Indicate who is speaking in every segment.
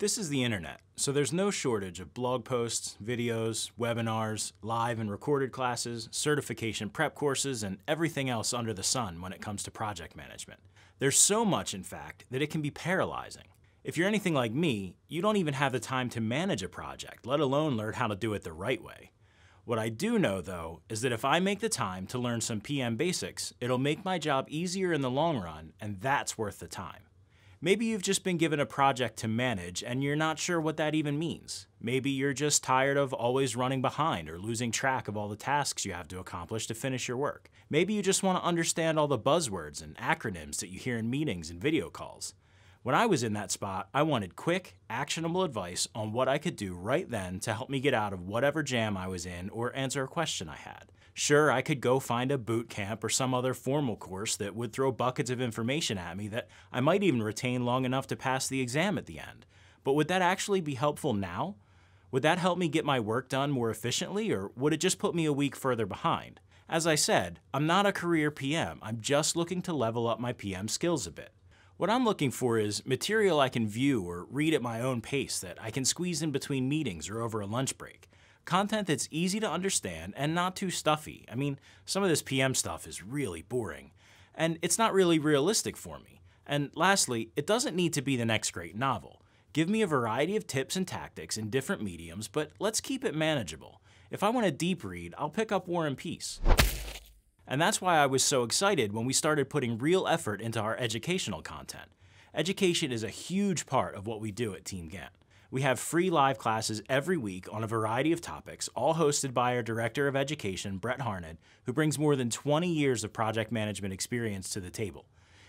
Speaker 1: This is the internet, so there's no shortage of blog posts, videos, webinars, live and recorded classes, certification prep courses, and everything else under the sun when it comes to project management. There's so much, in fact, that it can be paralyzing. If you're anything like me, you don't even have the time to manage a project, let alone learn how to do it the right way. What I do know, though, is that if I make the time to learn some PM basics, it'll make my job easier in the long run, and that's worth the time. Maybe you've just been given a project to manage and you're not sure what that even means. Maybe you're just tired of always running behind or losing track of all the tasks you have to accomplish to finish your work. Maybe you just want to understand all the buzzwords and acronyms that you hear in meetings and video calls. When I was in that spot, I wanted quick, actionable advice on what I could do right then to help me get out of whatever jam I was in or answer a question I had. Sure, I could go find a boot camp or some other formal course that would throw buckets of information at me that I might even retain long enough to pass the exam at the end. But would that actually be helpful now? Would that help me get my work done more efficiently, or would it just put me a week further behind? As I said, I'm not a career PM, I'm just looking to level up my PM skills a bit. What I'm looking for is material I can view or read at my own pace that I can squeeze in between meetings or over a lunch break. Content that's easy to understand and not too stuffy. I mean, some of this PM stuff is really boring. And it's not really realistic for me. And lastly, it doesn't need to be the next great novel. Give me a variety of tips and tactics in different mediums, but let's keep it manageable. If I want a deep read, I'll pick up War and Peace. And that's why I was so excited when we started putting real effort into our educational content. Education is a huge part of what we do at Team Gantt. We have free live classes every week on a variety of topics, all hosted by our Director of Education, Brett Harned, who brings more than 20 years of project management experience to the table.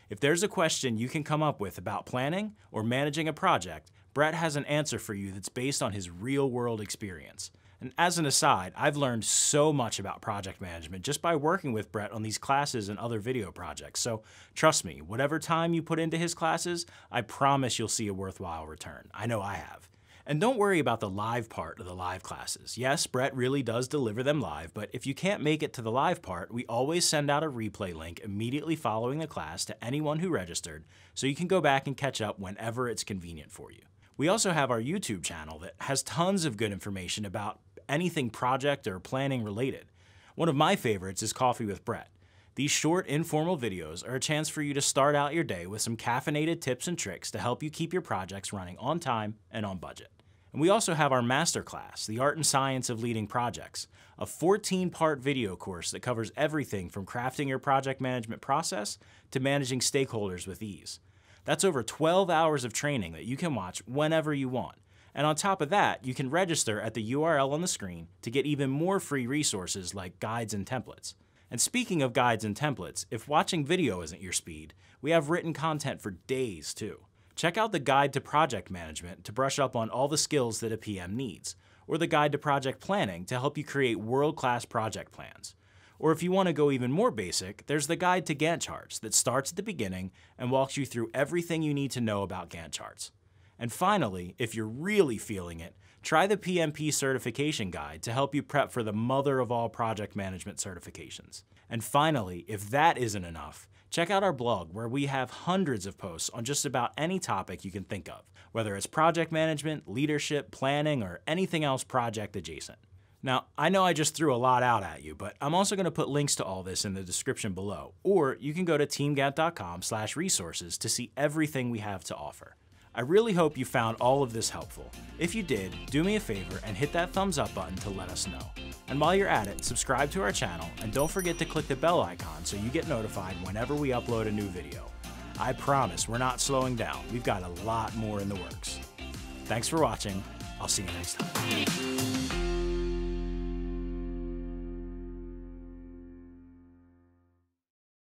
Speaker 1: If there's a question you can come up with about planning or managing a project, Brett has an answer for you that's based on his real world experience. And as an aside, I've learned so much about project management just by working with Brett on these classes and other video projects. So trust me, whatever time you put into his classes, I promise you'll see a worthwhile return. I know I have. And don't worry about the live part of the live classes. Yes, Brett really does deliver them live, but if you can't make it to the live part, we always send out a replay link immediately following the class to anyone who registered, so you can go back and catch up whenever it's convenient for you. We also have our YouTube channel that has tons of good information about anything project or planning related. One of my favorites is Coffee with Brett. These short, informal videos are a chance for you to start out your day with some caffeinated tips and tricks to help you keep your projects running on time and on budget. And we also have our masterclass, The Art and Science of Leading Projects, a 14-part video course that covers everything from crafting your project management process to managing stakeholders with ease. That's over 12 hours of training that you can watch whenever you want, and on top of that, you can register at the URL on the screen to get even more free resources like guides and templates. And speaking of guides and templates, if watching video isn't your speed, we have written content for days too. Check out the Guide to Project Management to brush up on all the skills that a PM needs, or the Guide to Project Planning to help you create world-class project plans. Or if you want to go even more basic, there's the Guide to Gantt Charts that starts at the beginning and walks you through everything you need to know about Gantt charts. And finally, if you're really feeling it, try the PMP certification guide to help you prep for the mother of all project management certifications. And finally, if that isn't enough, check out our blog where we have hundreds of posts on just about any topic you can think of, whether it's project management, leadership, planning, or anything else project adjacent. Now, I know I just threw a lot out at you, but I'm also going to put links to all this in the description below, or you can go to teamgant.com slash resources to see everything we have to offer. I really hope you found all of this helpful. If you did, do me a favor and hit that thumbs up button to let us know. And while you're at it, subscribe to our channel and don't forget to click the bell icon so you get notified whenever we upload a new video. I promise we're not slowing down, we've got a lot more in the works. Thanks for watching, I'll see you next time.